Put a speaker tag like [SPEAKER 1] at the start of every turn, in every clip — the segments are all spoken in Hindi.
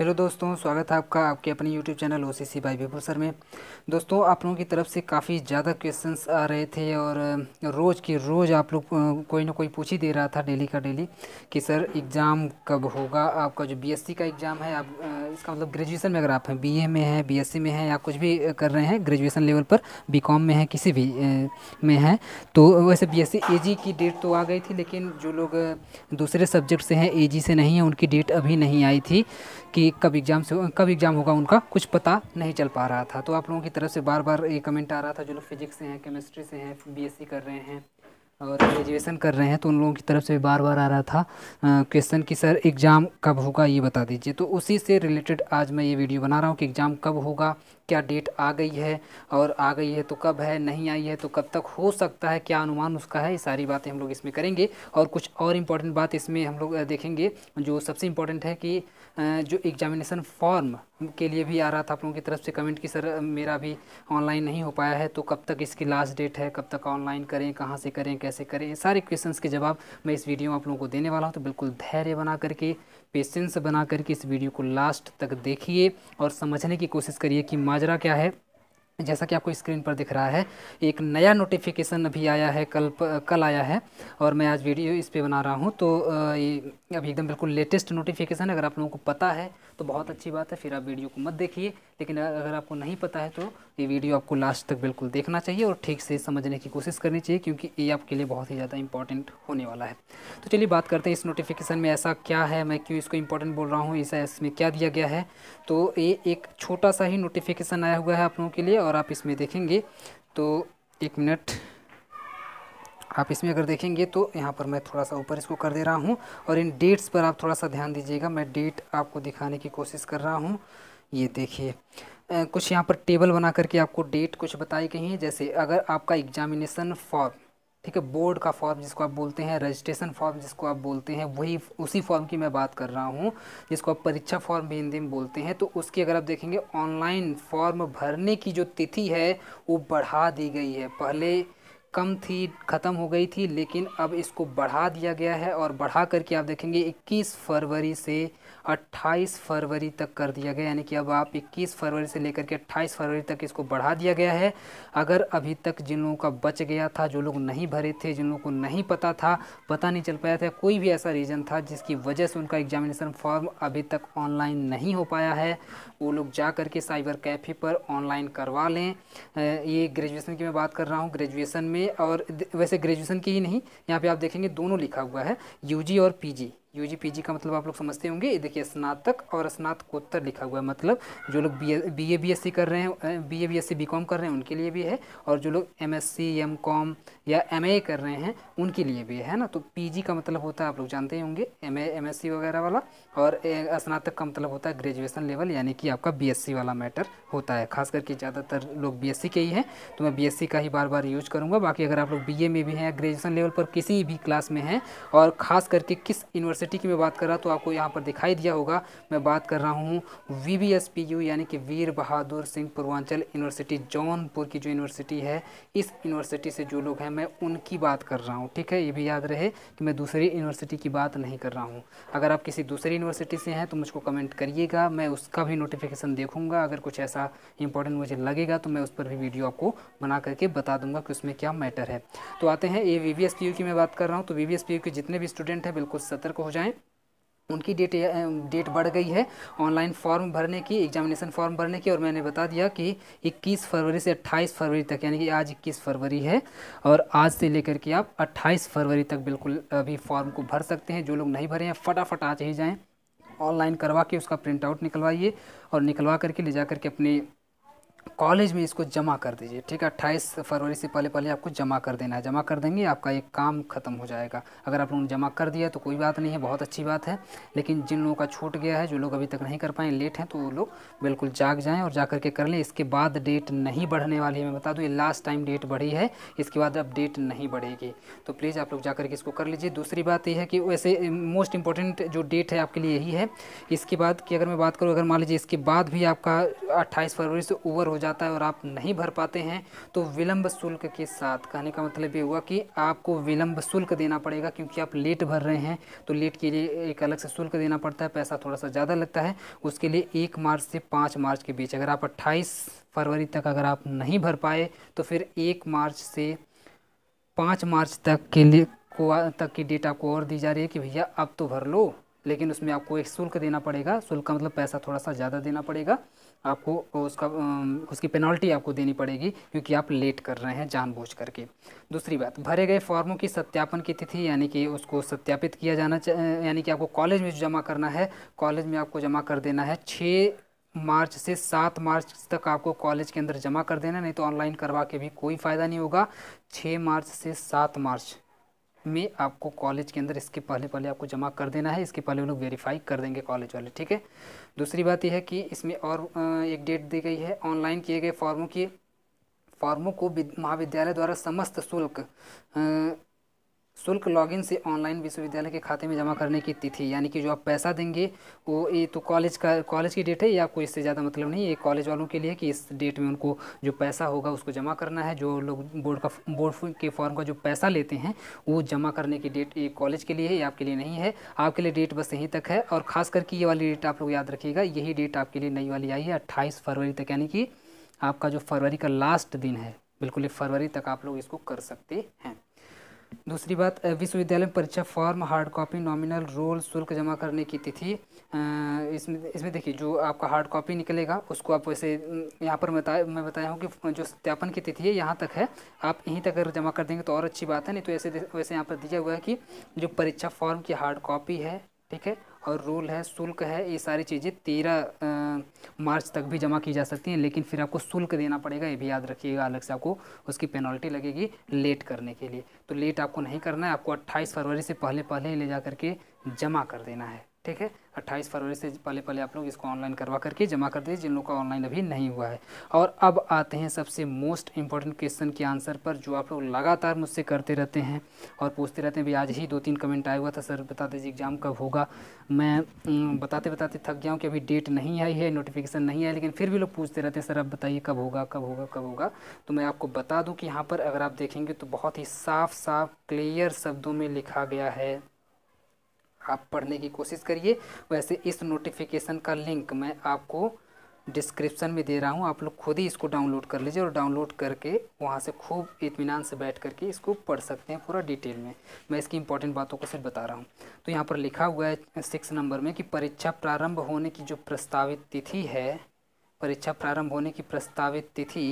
[SPEAKER 1] हेलो दोस्तों स्वागत है आपका आपके अपने YouTube channel O C C by Vipul sir में दोस्तों आप लोगों की तरफ से काफ़ी ज़्यादा क्वेश्चंस आ रहे थे और रोज़ की रोज़ आप लोग कोई ना कोई पूछ ही दे रहा था डेली का डेली कि सर एग्ज़ाम कब होगा आपका जो बीएससी का एग्ज़ाम है आप इसका मतलब ग्रेजुएशन में अगर आप हैं ए में हैं सी में हैं या कुछ भी कर रहे हैं ग्रेजुएशन लेवल पर कॉम में हैं किसी भी में हैं तो वैसे ए जी की डेट तो आ गई थी लेकिन जो लोग दूसरे सब्जेक्ट से हैं जी से नहीं हैं उनकी डेट अभी नहीं आई थी कि कब एग्ज़ाम से कब एग्ज़ाम होगा उनका कुछ पता नहीं चल पा रहा था तो आप लोगों की तरफ से बार बार ये कमेंट आ रहा था जो लोग फिजिक्स से हैं केमिस्ट्री से हैं बीएससी कर रहे हैं और ग्रेजुएशन कर रहे हैं तो उन लोगों की तरफ से बार बार आ रहा था क्वेश्चन कि सर एग्ज़ाम कब होगा ये बता दीजिए तो उसी से रिलेटेड आज मैं ये वीडियो बना रहा हूँ कि एग्ज़ाम कब होगा क्या डेट आ गई है और आ गई है तो कब है नहीं आई है तो कब तक हो सकता है क्या अनुमान उसका है ये सारी बातें हम लोग इसमें करेंगे और कुछ और इम्पॉर्टेंट बात इसमें हम लोग देखेंगे जो सबसे इम्पोर्टेंट है कि जो एग्जामिनेसन फॉर्म के लिए भी आ रहा था आप लोगों की तरफ से कमेंट कि सर मेरा भी ऑनलाइन नहीं हो पाया है तो कब तक इसकी लास्ट डेट है कब तक ऑनलाइन करें कहाँ से करें कैसे करें सारे क्वेश्चंस के जवाब मैं इस वीडियो में आप लोगों को देने वाला हूँ तो बिल्कुल धैर्य बना करके पेशेंस बना करके इस वीडियो को लास्ट तक देखिए और समझने की कोशिश करिए कि माजरा क्या है जैसा कि आपको स्क्रीन पर दिख रहा है एक नया नोटिफिकेशन अभी आया है कल कल आया है और मैं आज वीडियो इस पे बना रहा हूँ तो ये अभी एकदम बिल्कुल लेटेस्ट नोटिफिकेशन अगर आप लोगों को पता है तो बहुत अच्छी बात है फिर आप वीडियो को मत देखिए लेकिन अगर आपको नहीं पता है तो ये वीडियो आपको लास्ट तक बिल्कुल देखना चाहिए और ठीक से समझने की कोशिश करनी चाहिए क्योंकि ये आपके लिए बहुत ही ज़्यादा इंपॉर्टेंट होने वाला है तो चलिए बात करते हैं इस नोटिफिकेशन में ऐसा क्या है मैं क्यों इसको इंपॉर्टेंट बोल रहा हूँ ऐसा इसमें क्या दिया गया है तो ये एक छोटा सा ही नोटिफिकेशन आया हुआ है आप लोगों के लिए और आप इसमें देखेंगे तो एक मिनट आप इसमें अगर देखेंगे तो यहाँ पर मैं थोड़ा सा ऊपर इसको कर दे रहा हूँ और इन डेट्स पर आप थोड़ा सा ध्यान दीजिएगा मैं डेट आपको दिखाने की कोशिश कर रहा हूँ ये देखिए कुछ यहाँ पर टेबल बना करके आपको डेट कुछ बताई गई हैं जैसे अगर आपका एग्जामिनेशन फॉर्म ठीक है बोर्ड का फॉर्म जिसको आप बोलते हैं रजिस्ट्रेशन फॉर्म जिसको आप बोलते हैं वही उसी फॉर्म की मैं बात कर रहा हूँ जिसको आप परीक्षा फॉर्म भी हिंदी में बोलते हैं तो उसकी अगर आप देखेंगे ऑनलाइन फॉर्म भरने की जो तिथि है वो बढ़ा दी गई है पहले कम थी ख़त्म हो गई थी लेकिन अब इसको बढ़ा दिया गया है और बढ़ा करके आप देखेंगे 21 फरवरी से 28 फरवरी तक कर दिया गया यानी कि अब आप 21 फरवरी से लेकर के 28 फरवरी तक इसको बढ़ा दिया गया है अगर अभी तक जिन लोगों का बच गया था जो लोग नहीं भरे थे जिन लोगों को नहीं पता था पता नहीं चल पाया था कोई भी ऐसा रीज़न था जिसकी वजह से उनका एग्जामिनेशन फॉर्म अभी तक ऑनलाइन नहीं हो पाया है वो लोग जा करके साइबर कैफ़े पर ऑनलाइन करवा लें ये ग्रेजुएसन की मैं बात कर रहा हूँ ग्रेजुएसन में और वैसे ग्रेजुएसन की ही नहीं यहाँ पर आप देखेंगे दोनों लिखा हुआ है यू और P U G P G का मतलब आप लोग समझते होंगे देखिए स्नातक और स्नातकोत्तर लिखा हुआ है मतलब जो लोग B B A B S C कर रहे हैं B A B S C B com कर रहे हैं उनके लिए भी है और जो लोग M S C M com या एम ए कर रहे हैं उनके लिए भी है ना तो पी जी का मतलब होता है आप लोग जानते होंगे M A M S C वगैरह वाला और स्नातक का मतलब होता है ग्रेजुएसन लेवल यानी कि आपका बी एस सी वाला मैटर होता है खास करके ज़्यादातर लोग बी एस सी के ही हैं तो मैं बी एस सी का ही बार बार यूज करूँगा बाकी अगर आप लोग बी ए में भी हैं ग्रेजुएसन लेवल पर किसी भी क्लास में हैं और ख़ास करके किस यूनिवर्सिटी यूनिवर्सिटी की मैं बात कर रहा तो आपको यहाँ पर दिखाई दिया होगा मैं बात कर रहा हूँ वी यानी कि वीर बहादुर सिंह पूर्वांचल यूनिवर्सिटी जौनपुर की जो यूनिवर्सिटी है इस यूनिवर्सिटी से जो लोग हैं मैं उनकी बात कर रहा हूँ ठीक है ये भी याद रहे कि मैं दूसरी यूनिवर्सिटी की बात नहीं कर रहा हूँ अगर आप किसी दूसरी यूनिवर्सिटी से हैं तो मुझको कमेंट करिएगा मैं उसका भी नोटिफिकेशन देखूँगा अगर कुछ ऐसा इंपॉर्टेंट मुझे लगेगा तो मैं उस पर भी वीडियो आपको बना करके बता दूंगा कि उसमें क्या मैटर है तो आते हैं ये वी की मैं बात कर रहा हूँ तो वी के जितने भी स्टूडेंट हैं बिल्कुल सतर्क हो जाएँ उनकी डेट डेट बढ़ गई है ऑनलाइन फॉर्म भरने की एग्जामिनेशन फॉर्म भरने की और मैंने बता दिया कि 21 फरवरी से 28 फरवरी तक यानी कि आज 21 फरवरी है और आज से लेकर के आप 28 फरवरी तक बिल्कुल अभी फॉर्म को भर सकते हैं जो लोग नहीं भरे हैं फटाफट आ ही जाएँ ऑनलाइन करवा के उसका प्रिंट आउट निकलवाइए और निकलवा करके ले जा करके अपने कॉलेज में इसको जमा कर दीजिए ठीक है अट्ठाईस फरवरी से पहले पहले आपको जमा कर देना है जमा कर देंगे आपका एक काम ख़त्म हो जाएगा अगर आप लोगों ने जमा कर दिया तो कोई बात नहीं है बहुत अच्छी बात है लेकिन जिन लोगों का छूट गया है जो लोग अभी तक नहीं कर पाए लेट हैं तो वो लोग बिल्कुल जाग जाएँ और जा करके कर लें इसके बाद डेट नहीं बढ़ने वाली है मैं बता दूँ ये लास्ट टाइम डेट बढ़ी है इसके बाद अब डेट नहीं बढ़ेगी तो प्लीज़ आप लोग जा करके इसको कर लीजिए दूसरी बात यह है कि वैसे मोस्ट इंपॉर्टेंट जो डेट है आपके लिए यही है इसके बाद की अगर मैं बात करूँ अगर मान लीजिए इसके बाद भी आपका अट्ठाईस फरवरी से ओवर हो जाता है और आप नहीं भर पाते हैं तो विलंब शुल्क के साथ कहने का मतलब ये हुआ कि आपको विलंब शुल्क देना पड़ेगा क्योंकि आप लेट भर रहे हैं तो लेट के लिए एक अलग से शुल्क देना पड़ता है पैसा थोड़ा सा ज़्यादा लगता है उसके लिए एक मार्च से पाँच मार्च के बीच अगर आप अट्ठाईस फरवरी तक अगर आप नहीं भर पाए तो फिर एक मार्च से पाँच मार्च तक के लिए को तक की डेट आपको और दी जा रही है कि भैया अब तो भर लो लेकिन उसमें आपको एक शुल्क देना पड़ेगा शुल्क का मतलब पैसा थोड़ा सा ज़्यादा देना पड़ेगा आपको उसका उसकी पेनल्टी आपको देनी पड़ेगी क्योंकि आप लेट कर रहे हैं जानबूझ करके दूसरी बात भरे गए फॉर्मों की सत्यापन की तिथि यानी कि उसको सत्यापित किया जाना यानी कि आपको कॉलेज में जमा करना है कॉलेज में आपको जमा कर देना है छः मार्च से सात मार्च तक आपको कॉलेज के अंदर जमा कर देना नहीं तो ऑनलाइन करवा के भी कोई फ़ायदा नहीं होगा छः मार्च से सात मार्च में आपको कॉलेज के अंदर इसके पहले पहले आपको जमा कर देना है इसके पहले वो लोग वेरीफाई कर देंगे कॉलेज वाले ठीक है दूसरी बात यह है कि इसमें और एक डेट दी गई है ऑनलाइन किए गए फॉर्मों की फॉर्मों को महाविद्यालय द्वारा समस्त शुल्क शुल्क लॉगिन से ऑनलाइन विश्वविद्यालय के खाते में जमा करने की तिथि यानी कि जो आप पैसा देंगे वो ये तो कॉलेज का कॉलेज की डेट है ये आपको इससे ज़्यादा मतलब नहीं ये कॉलेज वालों के लिए कि इस डेट में उनको जो पैसा होगा उसको जमा करना है जो लोग बोर्ड का बोर्ड के फॉर्म का जो पैसा लेते हैं वो जमा करने की डेट ये कॉलेज के लिए है या आपके लिए नहीं है आपके लिए डेट बस यहीं तक है और ख़ास करके ये वाली डेट आप लोग याद रखिएगा यही डेट आपके लिए नई वाली आई है अट्ठाईस फरवरी तक यानी कि आपका जो फरवरी का लास्ट दिन है बिल्कुल ये फरवरी तक आप लोग इसको कर सकते हैं दूसरी बात विश्वविद्यालय में परीक्षा form hard copy nominal roll शुल्क जमा करने की तिथि इसमें इसमें देखिए जो आपका हार्ड कॉपी निकलेगा उसको आप वैसे यहाँ पर बता मैं बताया हूँ कि जो सत्यापन की तिथि है यहाँ तक है आप यहीं तक अगर जमा कर देंगे तो और अच्छी बात है नहीं तो ऐसे वैसे यहाँ पर दिया हुआ है कि जो परीक्षा फॉर्म की हार्ड कॉपी है ठीक है और रोल है शुल्क है ये सारी चीज़ें तेरह मार्च तक भी जमा की जा सकती हैं लेकिन फिर आपको शुल्क देना पड़ेगा ये भी याद रखिएगा अलग से आपको उसकी पेनल्टी लगेगी लेट करने के लिए तो लेट आपको नहीं करना है आपको अट्ठाईस फरवरी से पहले पहले ही ले जा करके जमा कर देना है ठीक है अट्ठाईस फरवरी से पहले पहले आप लोग इसको ऑनलाइन करवा करके जमा कर दीजिए जिन लोग का ऑनलाइन अभी नहीं हुआ है और अब आते हैं सबसे मोस्ट इंपॉर्टेंट क्वेश्चन के आंसर पर जो आप लोग लगातार मुझसे करते रहते हैं और पूछते रहते हैं भी आज ही दो तीन कमेंट आया हुआ था सर बता दीजिए एग्ज़ाम कब होगा मैं बताते बताते थक गया हूँ कि अभी डेट नहीं आई है नोटिफिकेशन नहीं आया लेकिन फिर भी लोग पूछते रहते हैं सर आप बताइए कब होगा कब होगा कब होगा तो मैं आपको बता दूँ कि यहाँ पर अगर आप देखेंगे तो बहुत ही साफ साफ क्लियर शब्दों में लिखा गया है आप पढ़ने की कोशिश करिए वैसे इस नोटिफिकेशन का लिंक मैं आपको डिस्क्रिप्शन में दे रहा हूँ आप लोग खुद ही इसको डाउनलोड कर लीजिए और डाउनलोड करके वहाँ से खूब इतमान से बैठ करके इसको पढ़ सकते हैं पूरा डिटेल में मैं इसकी इंपॉर्टेंट बातों को सिर्फ बता रहा हूँ तो यहाँ पर लिखा हुआ है सिक्स नंबर में कि परीक्षा प्रारंभ होने की जो प्रस्तावित तिथि है परीक्षा प्रारंभ होने की प्रस्तावित तिथि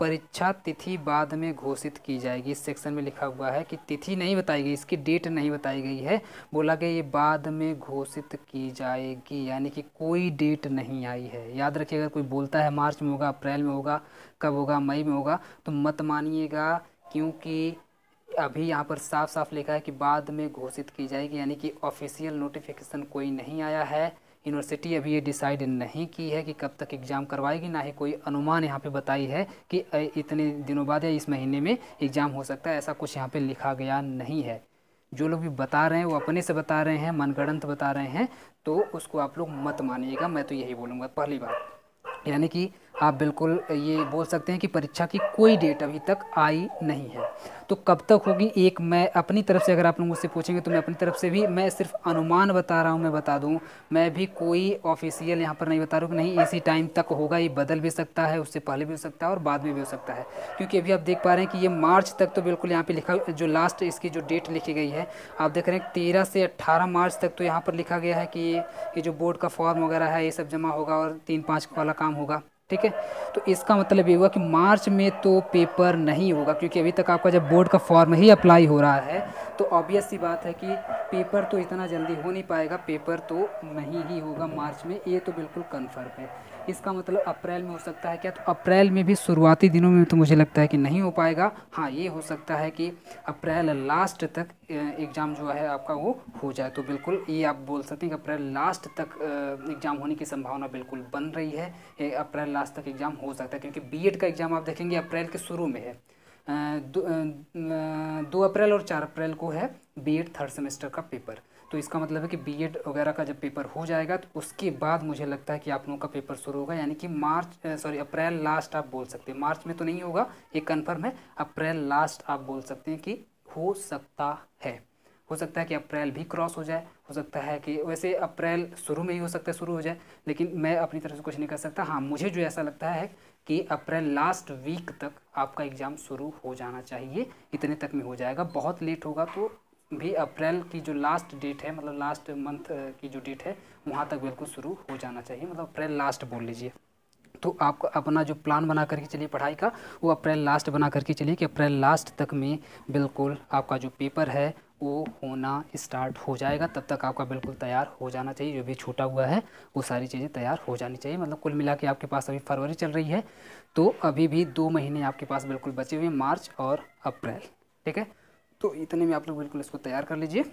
[SPEAKER 1] परीक्षा तिथि बाद में घोषित की जाएगी इस सेक्शन में लिखा हुआ है कि तिथि नहीं बताई गई इसकी डेट नहीं बताई गई है बोला गया ये बाद में घोषित की जाएगी यानी कि कोई डेट नहीं आई है याद रखिए अगर कोई बोलता है मार्च में होगा अप्रैल में होगा कब होगा मई में होगा तो मत मानिएगा क्योंकि अभी यहाँ पर साफ साफ लिखा है कि बाद में घोषित की जाएगी यानी कि ऑफिशियल नोटिफिकेशन कोई नहीं आया है यूनिवर्सिटी अभी ये डिसाइड नहीं की है कि कब तक एग्ज़ाम करवाएगी ना ही कोई अनुमान यहाँ पे बताई है कि इतने दिनों बाद या इस महीने में एग्ज़ाम हो सकता है ऐसा कुछ यहाँ पे लिखा गया नहीं है जो लोग भी बता रहे हैं वो अपने से बता रहे हैं मनगढ़ंत बता रहे हैं तो उसको आप लोग मत मानिएगा मैं तो यही बोलूँगा पहली बार यानी कि आप बिल्कुल ये बोल सकते हैं कि परीक्षा की कोई डेट अभी तक आई नहीं है तो कब तक होगी एक मैं अपनी तरफ से अगर आप लोग मुझसे पूछेंगे तो मैं अपनी तरफ से भी मैं सिर्फ अनुमान बता रहा हूँ मैं बता दूँ मैं भी कोई ऑफिशियल यहाँ पर नहीं बता रहा हूँ नहीं इसी टाइम तक होगा ये बदल भी सकता है उससे पहले भी हो सकता है और बाद में भी हो सकता है क्योंकि अभी आप देख पा रहे हैं कि ये मार्च तक तो बिल्कुल यहाँ पर लिखा जो लास्ट इसकी जो डेट लिखी गई है आप देख रहे हैं तेरह से अट्ठारह मार्च तक तो यहाँ पर लिखा गया है कि ये जो बोर्ड का फॉर्म वगैरह है ये सब जमा होगा और तीन पाँच वाला काम होगा ठीक है तो इसका मतलब ये हुआ कि मार्च में तो पेपर नहीं होगा क्योंकि अभी तक आपका जब बोर्ड का फॉर्म ही अप्लाई हो रहा है तो ऑब्वियस सी बात है कि पेपर तो इतना जल्दी हो नहीं पाएगा पेपर तो नहीं ही होगा मार्च में ये तो बिल्कुल कन्फर्म है इसका मतलब अप्रैल में हो सकता है क्या तो अप्रैल में भी शुरुआती दिनों में तो मुझे लगता है कि नहीं हो पाएगा हाँ ये हो सकता है कि अप्रैल लास्ट तक एग्ज़ाम जो है आपका वो हो जाए तो बिल्कुल ये आप बोल सकते हैं कि अप्रैल लास्ट तक एग्ज़ाम होने की संभावना बिल्कुल बन रही है अप्रैल लास्ट तक एग्ज़ाम हो सकता है क्योंकि बी का एग्ज़ाम आप देखेंगे अप्रैल के शुरू में है दो अप्रैल और चार अप्रैल को है बी एड थर्ड सेमेस्टर का पेपर तो इसका मतलब है कि बी एड वगैरह का जब पेपर हो जाएगा तो उसके बाद मुझे लगता है कि आप लोगों का पेपर शुरू होगा यानी कि मार्च सॉरी अप्रैल लास्ट आप बोल सकते हैं मार्च में तो नहीं होगा ये कन्फर्म है अप्रैल लास्ट आप बोल सकते हैं कि हो सकता है हो सकता है कि अप्रैल भी क्रॉस हो जाए हो सकता है कि वैसे अप्रैल शुरू में ही हो सकता है शुरू हो जाए लेकिन मैं अपनी तरफ से कुछ नहीं कर सकता हाँ मुझे जो ऐसा लगता है कि अप्रैल लास्ट वीक तक आपका एग्ज़ाम शुरू हो जाना चाहिए इतने तक में हो जाएगा बहुत लेट होगा तो भी अप्रैल की जो लास्ट डेट है मतलब लास्ट मंथ की जो डेट है वहाँ तक बिल्कुल शुरू हो जाना चाहिए मतलब अप्रैल लास्ट बोल लीजिए तो आप अपना जो प्लान बना करके चलिए पढ़ाई का वो अप्रैल लास्ट बना करके चलिए कि अप्रैल लास्ट तक में बिल्कुल आपका जो पेपर है वो होना स्टार्ट हो जाएगा तब तक आपका बिल्कुल तैयार हो जाना चाहिए जो भी छूटा हुआ है वो सारी चीज़ें तैयार हो जानी चाहिए मतलब कुल मिला के आपके पास अभी फरवरी चल रही है तो अभी भी दो महीने आपके पास बिल्कुल बचे हुए हैं मार्च और अप्रैल ठीक है तो इतने में आप लोग बिल्कुल इसको तैयार कर लीजिए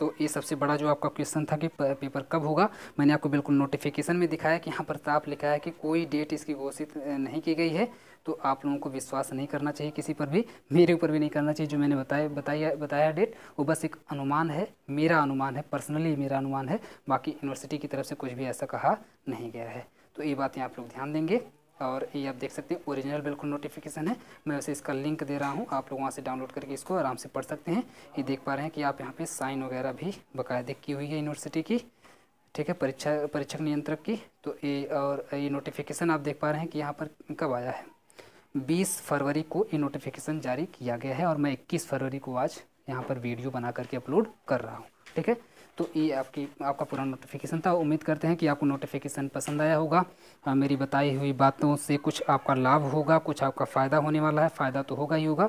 [SPEAKER 1] तो ये सबसे बड़ा जो आपका क्वेश्चन था कि पेपर कब होगा मैंने आपको बिल्कुल नोटिफिकेशन में दिखाया कि यहाँ पर साफ लिखा है कि कोई डेट इसकी घोषित नहीं की गई है तो आप लोगों को विश्वास नहीं करना चाहिए किसी पर भी मेरे ऊपर भी नहीं करना चाहिए जो मैंने बताया बताया बताया डेट वो बस एक अनुमान है मेरा अनुमान है पर्सनली मेरा अनुमान है बाकी यूनिवर्सिटी की तरफ से कुछ भी ऐसा कहा नहीं गया है तो ये बातें आप लोग ध्यान देंगे और ये आप देख सकते हैं ओरिजिनल बिल्कुल नोटिफिकेशन है मैं उसे इसका लिंक दे रहा हूँ आप लोग वहाँ से डाउनलोड करके इसको आराम से पढ़ सकते हैं ये देख पा रहे हैं कि आप यहाँ पे साइन वगैरह भी बकायदे की हुई है यूनिवर्सिटी की ठीक है परीक्षा परीक्षक नियंत्रक की तो ये और ये नोटिफिकेशन आप देख पा रहे हैं कि यहाँ पर कब आया है 20 फरवरी को ये नोटिफिकेशन जारी किया गया है और मैं 21 फरवरी को आज यहाँ पर वीडियो बना करके अपलोड कर रहा हूँ ठीक है तो ये आपकी आपका पूरा नोटिफिकेशन था उम्मीद करते हैं कि आपको नोटिफिकेशन पसंद आया होगा आ, हाँ, मेरी बताई हुई बातों से कुछ आपका लाभ होगा कुछ आपका फ़ायदा होने वाला है फ़ायदा तो होगा ही होगा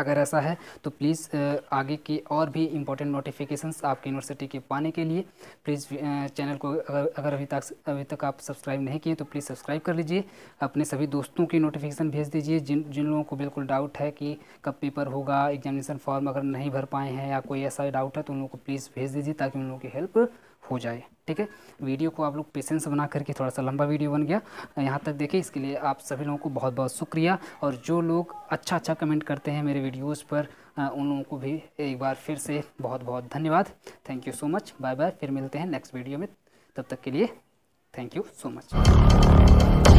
[SPEAKER 1] अगर ऐसा है तो प्लीज़ आगे की और भी इम्पोर्टेंट नोटिफिकेशंस आपकी यूनिवर्सिटी के पाने के लिए प्लीज़ चैनल को अगर अगर अभी तक अभी तक आप सब्सक्राइब नहीं किए तो प्लीज़ सब्सक्राइब कर लीजिए अपने सभी दोस्तों की नोटिफिकेशन भेज दीजिए जिन जिन लोगों को बिल्कुल डाउट है कि कब पेपर होगा एग्जामिनेशन फॉर्म अगर नहीं भर पाए हैं या कोई ऐसा डाउट है तो उन लोगों को प्लीज़ भेज दीजिए ताकि उन लोगों की हेल्प हो जाए ठीक है वीडियो को आप लोग पेशेंस बना करके थोड़ा सा लंबा वीडियो बन गया यहाँ तक देखें इसके लिए आप सभी लोगों को बहुत बहुत शुक्रिया और जो लोग अच्छा अच्छा कमेंट करते हैं मेरे वीडियोज़ पर उन लोगों को भी एक बार फिर से बहुत बहुत धन्यवाद thank you so much bye bye फिर मिलते हैं नेक्स्ट वीडियो में तब तक के लिए थैंक यू सो मच